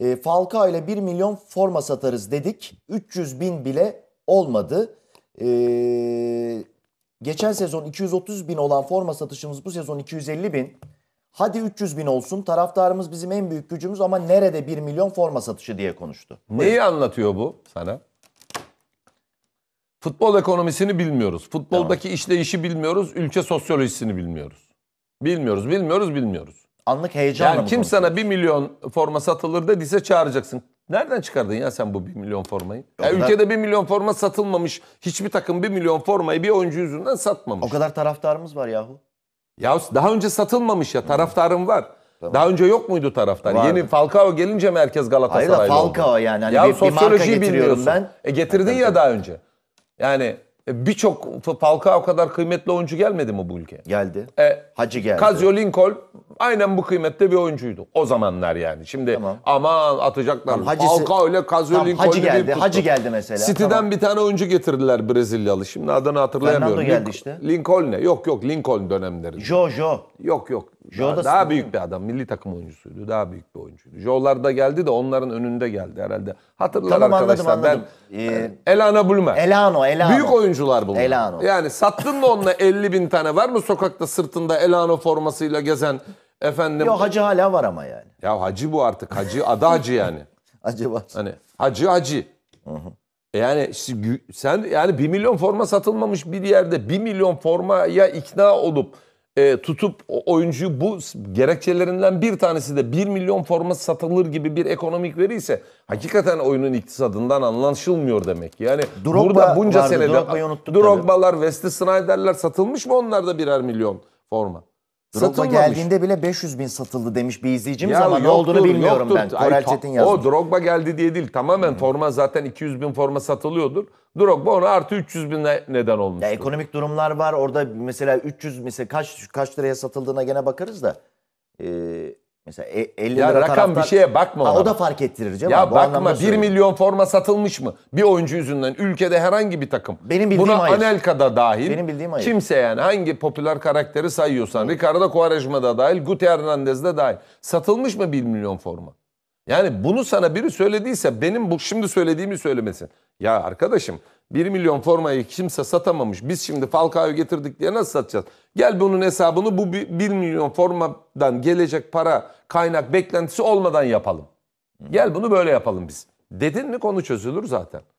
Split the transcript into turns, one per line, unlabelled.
e, Falcao ile 1 milyon forma satarız dedik. 300 bin bile olmadı. E, geçen sezon 230 bin olan forma satışımız bu sezon 250 bin. Hadi 300 bin olsun taraftarımız bizim en büyük gücümüz ama nerede 1 milyon forma satışı diye konuştu. Neyi
Buyurun. anlatıyor bu sana? Futbol ekonomisini bilmiyoruz. Futboldaki tamam. işleyişi bilmiyoruz. Ülke sosyolojisini bilmiyoruz. Bilmiyoruz, bilmiyoruz, bilmiyoruz anlık heyecanla Yani mı kim konuşuyor? sana 1 milyon forma satılır dediyse çağıracaksın. Nereden çıkardın ya sen bu 1 milyon formayı? Ya kadar- ülkede 1 milyon forma satılmamış. Hiçbir takım 1 milyon formayı bir oyuncu yüzünden satmamış. O
kadar taraftarımız var yahu.
Ya daha önce satılmamış ya taraftarım var. Daha önce yok muydu taraftar? Vardı. Yeni Falcao gelince merkez Hayır Galatasaraylı da oldu. yani. Hani ya bir, bir marka getiriyorum ben. E getirdin ya daha önce. Yani e, birçok o kadar kıymetli oyuncu gelmedi mi bu ülkeye? Geldi. E, Hacı geldi. Kazio Lincoln aynen bu kıymette bir oyuncuydu. O zamanlar yani. Şimdi tamam. aman atacaklar. Tamam, Hacısı, Falcao ile Kazio tamam, Lincoln Hacı geldi. Hacı geldi mesela. City'den tamam. bir tane oyuncu getirdiler Brezilyalı. Şimdi adını hatırlayamıyorum. Fernando geldi Lincoln, işte. Lincoln ne? Yok yok Lincoln dönemleri. jo. Yok yok. Joe daha, daha büyük bir adam. Milli takım oyuncusuydu. Daha büyük bir oyuncuydu. Joe'lar da geldi de onların önünde geldi herhalde. Hatırlar tamam, arkadaşlar. Anladım, anladım. E, ben ee, Elana Bulmer. Elano, Elano. Büyük oyuncular bunlar. Elano. Yani sattın mı onunla 50 bin tane var mı sokakta sırtında Elano formasıyla gezen efendim? Yok hacı
hala var ama yani.
Ya hacı bu artık. Hacı adı hacı yani. hacı var. Hani hacı hacı. E yani sen yani 1 milyon forma satılmamış bir yerde 1 milyon formaya ikna olup e, tutup oyuncuyu bu gerekçelerinden bir tanesi de 1 milyon forma satılır gibi bir ekonomik veri ise hakikaten oyunun iktisadından anlaşılmıyor demek. Yani Drogba burada bunca vardı, senede Drogba'yı unuttuk Drogba'lar, Wesley Snyder'ler satılmış mı onlar da birer milyon forma?
Drogba geldiğinde bile 500 bin satıldı demiş bir izleyicimiz Ya ama ne olduğunu bilmiyorum yoktur. ben. Ay, Korel Çetin yazdı. O
Drogba geldi diye değil. Tamamen hmm. forma zaten 200 bin forma satılıyordur. Drogba ona
artı 300 bin neden olmuş. Ya ekonomik durumlar var. Orada mesela 300 mesela kaç kaç liraya satıldığına gene bakarız da. Ee, Mesela 50 e, ya rakam taraftar... bir şeye bakma. Ha, o da fark ettirir Cem Ya abi, bakma 1
milyon forma satılmış mı? Bir oyuncu yüzünden ülkede herhangi bir takım. Benim bildiğim Buna hayır. Anelka da dahil. Benim bildiğim hayır. Kimse yani hangi popüler karakteri sayıyorsan. Hı. Ricardo Quaresma da dahil. Guti Hernandez de dahil. Satılmış mı 1 milyon forma? Yani bunu sana biri söylediyse benim bu şimdi söylediğimi söylemesin. Ya arkadaşım 1 milyon formayı kimse satamamış. Biz şimdi Falcao'yu getirdik diye nasıl satacağız? Gel bunun hesabını bu 1 milyon formadan gelecek para kaynak beklentisi olmadan yapalım. Gel bunu böyle yapalım biz. Dedin mi konu çözülür zaten.